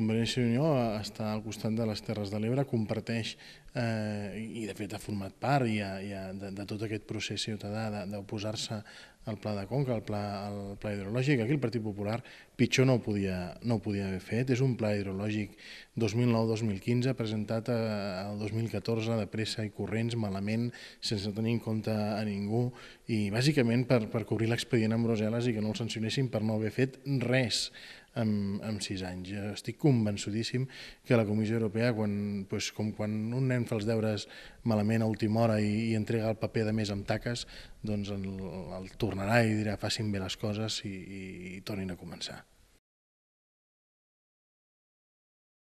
Convergència i Unió està al costat de les Terres de l'Ebre, comparteix eh, i de fet ha format part ja, ja de, de tot aquest procés ciutadà d'oposar-se al pla de Conca, al pla, al pla hidrològic. Aquí el Partit Popular pitjor no ho podia, no ho podia haver fet. És un pla hidrològic 2009-2015 presentat eh, el 2014 de pressa i corrents, malament, sense tenir en compte a ningú i bàsicament per, per cobrir l'expedient amb Brussel·les i que no el sancionessin per no haver fet res amb, amb sis anys. Jo estic convençudíssim que la Comissió Europea, quan, doncs, com quan un nen fa els deures malament a última hora i, i entrega el paper de més amb taques, doncs el, el tornarà i dirà facin bé les coses i, i, i tornin a començar.